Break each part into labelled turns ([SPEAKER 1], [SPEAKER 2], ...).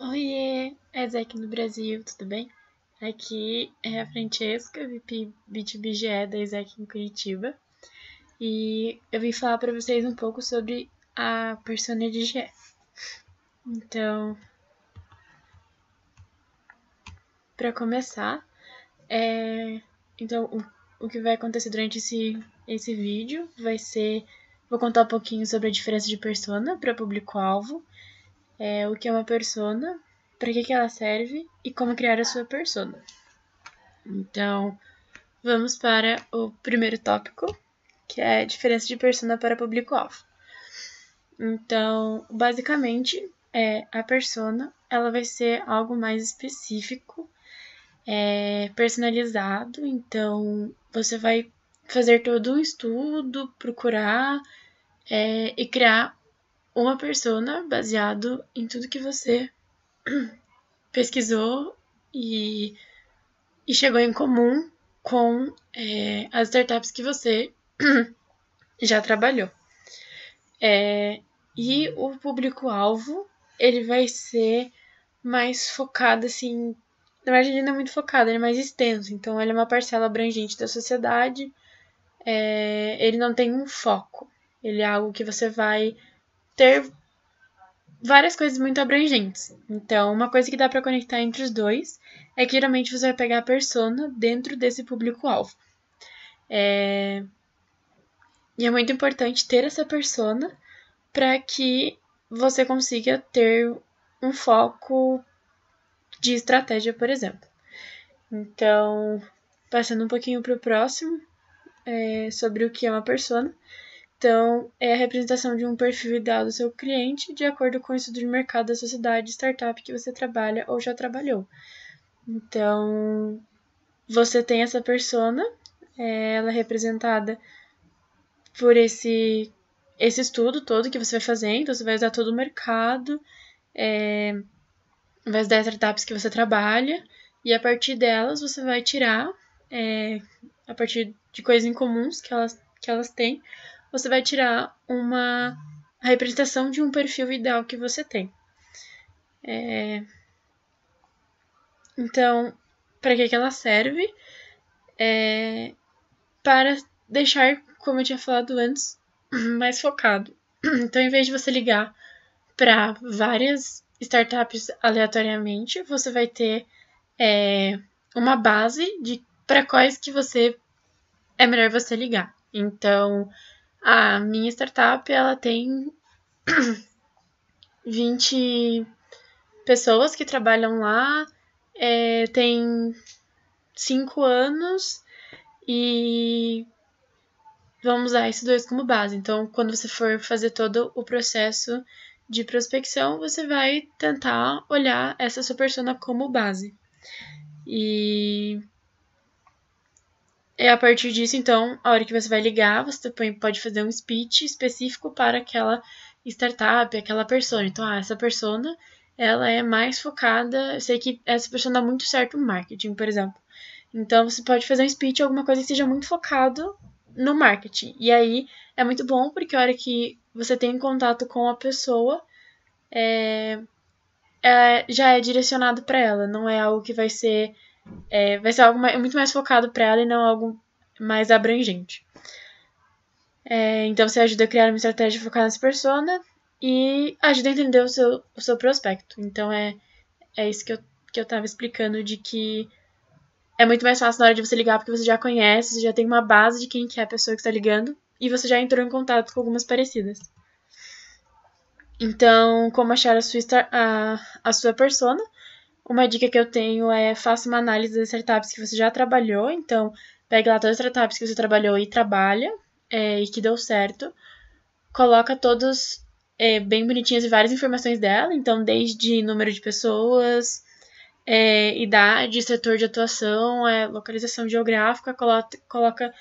[SPEAKER 1] Oiê, é Zeke no Brasil, tudo bem? Aqui é a Francesca, VP BTBGE da Isaac em Curitiba, e eu vim falar para vocês um pouco sobre a persona de GE. Então, para começar, é, então o, o que vai acontecer durante esse, esse vídeo vai ser, vou contar um pouquinho sobre a diferença de persona para público-alvo, é, o que é uma persona, para que, que ela serve e como criar a sua persona. Então, vamos para o primeiro tópico, que é a diferença de persona para público-alvo. Então, basicamente, é, a persona ela vai ser algo mais específico, é, personalizado. Então, você vai fazer todo um estudo, procurar é, e criar uma persona baseado em tudo que você pesquisou e, e chegou em comum com é, as startups que você já trabalhou. É, e o público-alvo, ele vai ser mais focado, assim... Na verdade, ele não é muito focado, ele é mais extenso. Então, ele é uma parcela abrangente da sociedade. É, ele não tem um foco. Ele é algo que você vai ter várias coisas muito abrangentes. Então, uma coisa que dá para conectar entre os dois é que geralmente você vai pegar a persona dentro desse público-alvo. É... E é muito importante ter essa persona para que você consiga ter um foco de estratégia, por exemplo. Então, passando um pouquinho para o próximo, é sobre o que é uma persona. Então, é a representação de um perfil ideal do seu cliente de acordo com o estudo de mercado da sociedade startup que você trabalha ou já trabalhou. Então, você tem essa persona, é, ela é representada por esse, esse estudo todo que você vai fazer, então você vai usar todo o mercado, é, vai usar as startups que você trabalha, e a partir delas você vai tirar, é, a partir de coisas incomuns que elas, que elas têm, você vai tirar uma representação de um perfil ideal que você tem. É... Então, para que, que ela serve? É... Para deixar, como eu tinha falado antes, mais focado. Então, em vez de você ligar para várias startups aleatoriamente, você vai ter é, uma base de para quais que você é melhor você ligar. Então, a minha startup, ela tem 20 pessoas que trabalham lá, é, tem 5 anos e vamos usar esses dois como base. Então, quando você for fazer todo o processo de prospecção, você vai tentar olhar essa sua persona como base. E e é, a partir disso, então, a hora que você vai ligar, você pode fazer um speech específico para aquela startup, aquela pessoa Então, ah, essa persona, ela é mais focada, eu sei que essa pessoa dá muito certo no marketing, por exemplo. Então, você pode fazer um speech, alguma coisa que seja muito focado no marketing. E aí, é muito bom, porque a hora que você tem contato com a pessoa, é, é já é direcionado para ela, não é algo que vai ser é, vai ser algo mais, muito mais focado para ela e não algo mais abrangente. É, então você ajuda a criar uma estratégia focada nessa persona e ajuda a entender o seu, o seu prospecto. Então é, é isso que eu, que eu tava explicando de que é muito mais fácil na hora de você ligar porque você já conhece, você já tem uma base de quem que é a pessoa que está ligando e você já entrou em contato com algumas parecidas. Então, como achar a sua, a, a sua persona? Uma dica que eu tenho é faça uma análise das startups que você já trabalhou. Então, pegue lá todas as startups que você trabalhou e trabalha é, e que deu certo. Coloca todos é, bem bonitinhas e várias informações dela. Então, desde número de pessoas, é, idade, setor de atuação, é, localização geográfica, coloca, coloca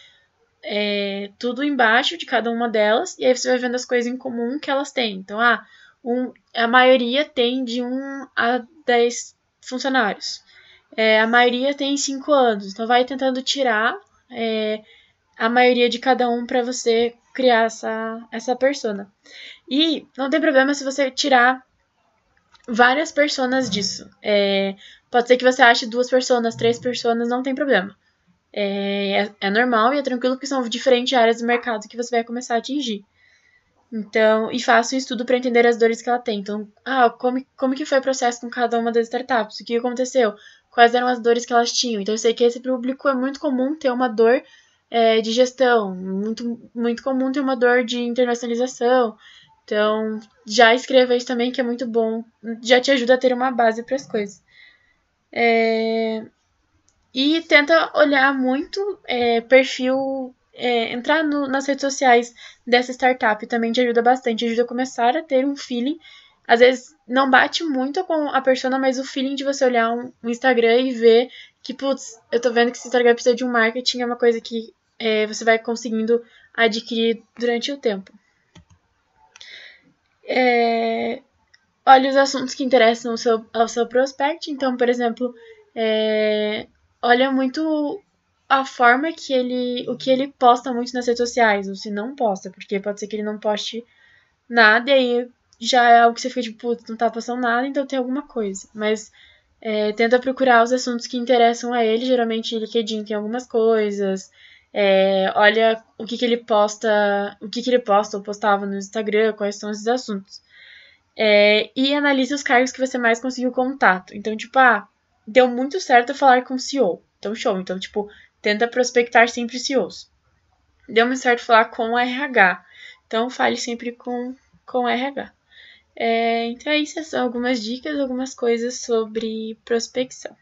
[SPEAKER 1] é, tudo embaixo de cada uma delas, e aí você vai vendo as coisas em comum que elas têm. Então, ah, um, a maioria tem de 1 a 10 funcionários. É, a maioria tem cinco anos, então vai tentando tirar é, a maioria de cada um para você criar essa, essa persona. E não tem problema se você tirar várias personas disso. É, pode ser que você ache duas personas, três personas, não tem problema. É, é, é normal e é tranquilo que são diferentes áreas do mercado que você vai começar a atingir. Então, e faço um estudo para entender as dores que ela tem. Então, ah, como, como que foi o processo com cada uma das startups? O que aconteceu? Quais eram as dores que elas tinham? Então, eu sei que esse público é muito comum ter uma dor é, de gestão, muito, muito comum ter uma dor de internacionalização. Então, já escreva isso também, que é muito bom. Já te ajuda a ter uma base para as coisas. É... E tenta olhar muito é, perfil é, entrar no, nas redes sociais dessa startup também te ajuda bastante, ajuda a começar a ter um feeling. Às vezes não bate muito com a persona, mas o feeling de você olhar um, um Instagram e ver que, putz, eu tô vendo que esse Instagram precisa de um marketing, é uma coisa que é, você vai conseguindo adquirir durante o tempo. É, olha os assuntos que interessam ao seu, ao seu prospect. Então, por exemplo, é, olha muito a forma que ele. o que ele posta muito nas redes sociais, ou se não posta, porque pode ser que ele não poste nada, e aí já é algo que você fica tipo, putz, não tá postando nada, então tem alguma coisa. Mas é, tenta procurar os assuntos que interessam a ele, geralmente LinkedIn tem algumas coisas. É, olha o que, que ele posta, o que, que ele posta ou postava no Instagram, quais são esses assuntos. É, e analise os cargos que você mais conseguiu contato. Então, tipo, ah, deu muito certo falar com o CEO. Então, show. Então, tipo, Tenta prospectar sempre cioso. Deu muito certo falar com RH. Então fale sempre com, com RH. É, então é isso, é são algumas dicas, algumas coisas sobre prospecção.